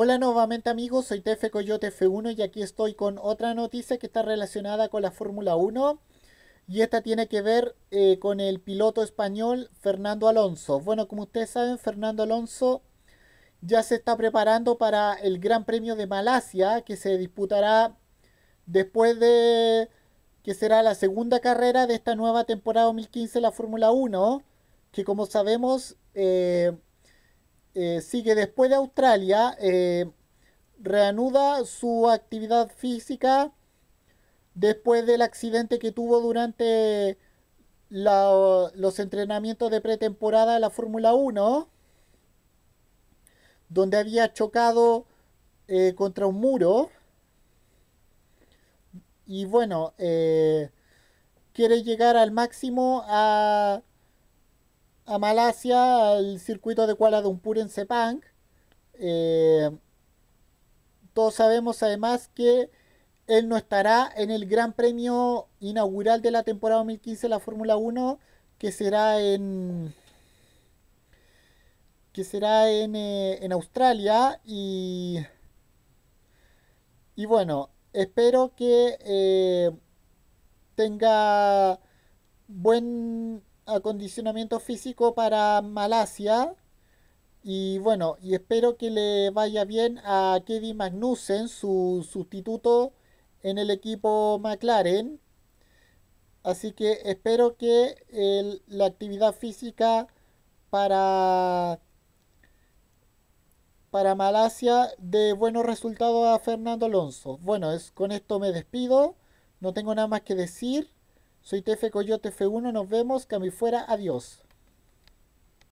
Hola nuevamente amigos, soy TF Coyote F1 y aquí estoy con otra noticia que está relacionada con la Fórmula 1 y esta tiene que ver eh, con el piloto español Fernando Alonso. Bueno, como ustedes saben, Fernando Alonso ya se está preparando para el Gran Premio de Malasia que se disputará después de que será la segunda carrera de esta nueva temporada 2015 de la Fórmula 1, que como sabemos... Eh, eh, sigue después de Australia, eh, reanuda su actividad física después del accidente que tuvo durante los entrenamientos de pretemporada de la Fórmula 1, donde había chocado eh, contra un muro. Y bueno, quiere llegar al máximo a a Malasia al circuito de Kuala Lumpur en Sepang. Eh, todos sabemos además que él no estará en el Gran Premio inaugural de la temporada 2015 de la Fórmula 1, que será en que será en, eh, en Australia y, bueno, espero que eh, tenga buen acondicionamiento físico para Malasia. Y bueno, y espero que le vaya bien a Kevin Magnussen, su sustituto en el equipo McLaren. Así que espero que la actividad física para, para Malasia dé buenos resultados a Fernando Alonso. Bueno, es, con esto me despido. No tengo nada más que decir. Soy TF Coyote F1, nos vemos, que a fuera, adiós.